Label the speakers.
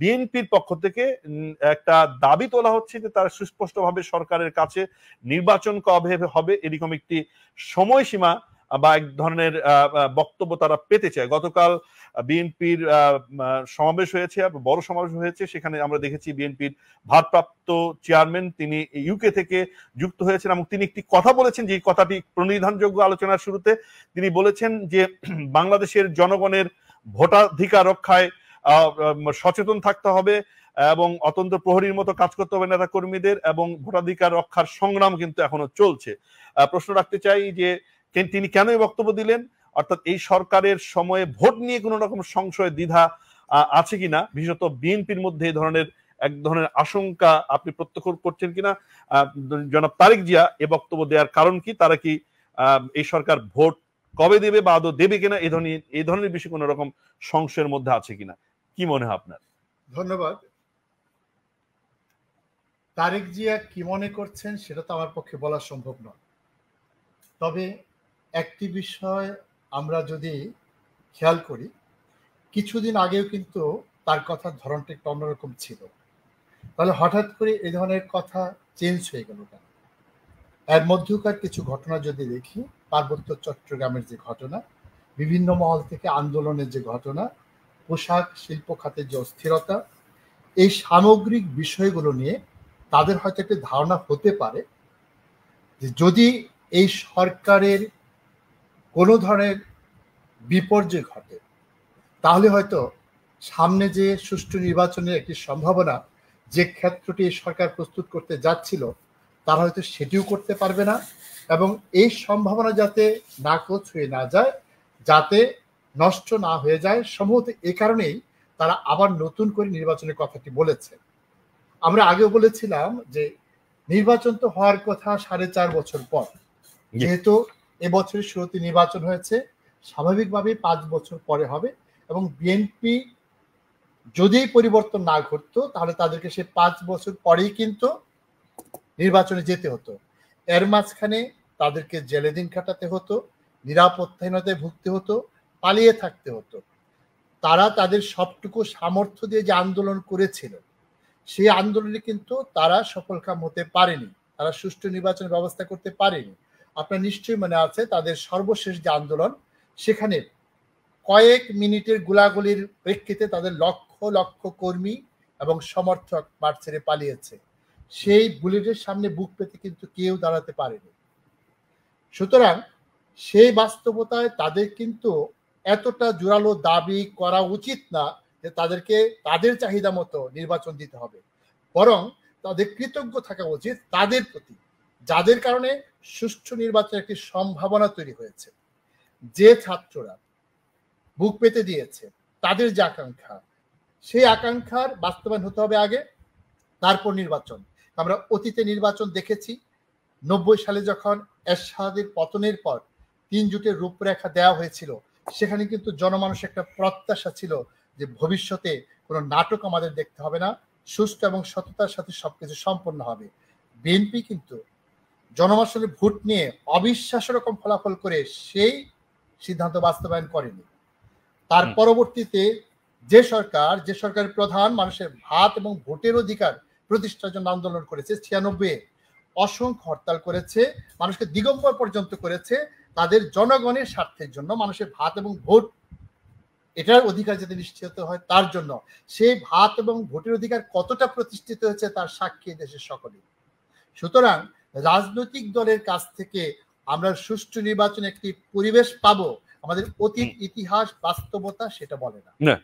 Speaker 1: বিএনপির পক্ষ থেকে একটা দাবি তোলা হচ্ছে যে তারা সুস্পষ্টভাবে সরকারের কাছে নির্বাচন কবে হবে এরকম একটি সময়সীমা বা এক ধরনের বক্তব্য তারা পেতে চায় গতকাল বিএনপির সমাবেশ হয়েছে বড় সমাবেশ হয়েছে সেখানে আমরা দেখেছি বিএনপির ভারপ্রাপ্ত চেয়ারম্যান তিনি ইউকে থেকে যুক্ত হয়েছেন এবং তিনি একটি কথা বলেছেন যে কথাটি প্রণিধানযোগ্য আলোচনার শুরুতে তিনি বলেছেন যে বাংলাদেশের জনগণের ভোটাধিকার রক্ষায় সচেতন থাকতে হবে এবং অতন্ত প্রহরীর মতো কাজ করতে হবে নেতা কর্মীদের এবং ভোটাধিকার রক্ষার সংগ্রাম কিন্তু এখনো চলছে প্রশ্ন রাখতে চাই যে তিনি কেন বক্তব্য দিলেন অর্থাৎ এই সরকারের সময়ে ভোট নিয়ে কোনো রকম সংশয় দ্বিধা আছে কিনা বিশেষত বিএনপির মধ্যে এই ধরনের এক ধরনের আশঙ্কা আপনি প্রত্যক্ষ করছেন কিনা জনাব তারিক জিয়া এ বক্তব্য দেওয়ার কারণ কি তারা কি এই সরকার ভোট কবে দেবে বা আদৌ দেবে কিনা এ ধরনের এই ধরনের বিষয়ে কোন রকম সংশয়ের মধ্যে আছে কিনা কি মনে হয় আপনার
Speaker 2: ধন্যবাদ তারেক জিয়া কি মনে করছেন সেটা তো আমার পক্ষে বলা সম্ভব নয় তবে একটি বিষয় আমরা যদি খেয়াল করি কিছুদিন আগেও কিন্তু তার কথার ধরনটা একটু অন্যরকম ছিল তাহলে হঠাৎ করে এই ধরনের কথা চেঞ্জ হয়ে গেল কেন এর মধ্যকার কিছু ঘটনা যদি দেখি পার্বত্য চট্টগ্রামের যে ঘটনা বিভিন্ন মহল থেকে আন্দোলনের যে ঘটনা পোশাক শিল্প খাতে যে অস্থিরতা এই সামগ্রিক বিষয়গুলো নিয়ে তাদের হয়তো একটি ধারণা হতে পারে যে যদি এই সরকারের কোনো ধরনের বিপর্যয় ঘটে তাহলে হয়তো সামনে যে সুষ্ঠু নির্বাচনের একটি সম্ভাবনা যে ক্ষেত্রটি সরকার প্রস্তুত করতে যাচ্ছিল তারা হয়তো সেটিও করতে পারবে না এবং এই সম্ভাবনা যাতে নাকচ হয়ে না যায় যাতে নষ্ট না হয়ে যায় সম্ভবত এ কারণেই তারা আবার নতুন করে নির্বাচনের কথাটি বলেছে আমরা আগেও বলেছিলাম যে নির্বাচন তো হওয়ার কথা সাড়ে চার বছর পর যেহেতু এবছরের শুরুতে নির্বাচন হয়েছে স্বাভাবিকভাবে পাঁচ বছর পরে হবে এবং বিএনপি যদি পরিবর্তন না ঘটতো তাহলে তাদেরকে সে পাঁচ বছর পরেই কিন্তু নির্বাচনে যেতে হতো এর মাঝখানে তাদেরকে জেলে দিন কাটাতে হতো নিরাপত্তাহীনতায় ভুগতে হতো পালিয়ে থাকতে হতো তারা তাদের সবটুকু সামর্থ্য দিয়ে যে আন্দোলন করেছিল সেই আন্দোলনে কিন্তু তারা সফলকাম হতে পারেনি তারা সুষ্ঠু নির্বাচন ব্যবস্থা করতে পারেনি আপনার নিশ্চয়ই মনে আছে তাদের সর্বশেষ যে আন্দোলন সেখানে কয়েক মিনিটের গোলাগুলির প্রেক্ষিতে তাদের লক্ষ লক্ষ কর্মী এবং সমর্থক মাঠ ছেড়ে পালিয়েছে সেই বুলেটের সামনে বুক পেতে কিন্তু কেউ দাঁড়াতে পারেনি সুতরাং সেই বাস্তবতায় তাদের কিন্তু এতটা জোরালো দাবি করা উচিত না যে তাদেরকে তাদের চাহিদা মতো নির্বাচন দিতে হবে বরং তাদের কৃতজ্ঞ থাকা উচিত তাদের প্রতি যাদের কারণে সুষ্ঠু নির্বাচনের একটি সম্ভাবনা তৈরি হয়েছে যে ছাত্ররা বুক পেতে দিয়েছে তাদের যে আকাঙ্ক্ষা সেই আকাঙ্ক্ষার বাস্তবায়ন হতে হবে আগে তারপর নির্বাচন আমরা অতীতে নির্বাচন দেখেছি নব্বই সালে যখন এরশাদের পতনের পর তিন জুটের রূপরেখা দেওয়া হয়েছিল সেখানে কিন্তু জনমানুষ একটা প্রত্যাশা ছিল যে ভবিষ্যতে কোনো নাটক আমাদের দেখতে হবে না সুস্থ এবং সততার সাথে সবকিছু সম্পন্ন হবে বিএনপি কিন্তু জনমানুষের ভোট নিয়ে অবিশ্বাস রকম ফলাফল করে সেই সিদ্ধান্ত বাস্তবায়ন করেনি তার পরবর্তীতে যে সরকার যে সরকারের প্রধান মানুষের ভাত এবং ভোটের অধিকার প্রতিষ্ঠার জন্য আন্দোলন করেছে ছিয়ানব্বই অসংখ্য হরতাল করেছে মানুষকে দিগম্বর পর্যন্ত করেছে তাদের জনগণের স্বার্থের জন্য মানুষের ভাত এবং ভোট এটার অধিকার যাতে নিশ্চিত হয় তার জন্য সেই ভাত এবং ভোটের অধিকার কতটা প্রতিষ্ঠিত হয়েছে তার সাক্ষী দেশের সকলে সুতরাং রাজনৈতিক দলের কাছ থেকে আমরা সুষ্ঠু নির্বাচন একটি পরিবেশ পাবো আমাদের অতীত ইতিহাস বাস্তবতা সেটা বলে
Speaker 1: না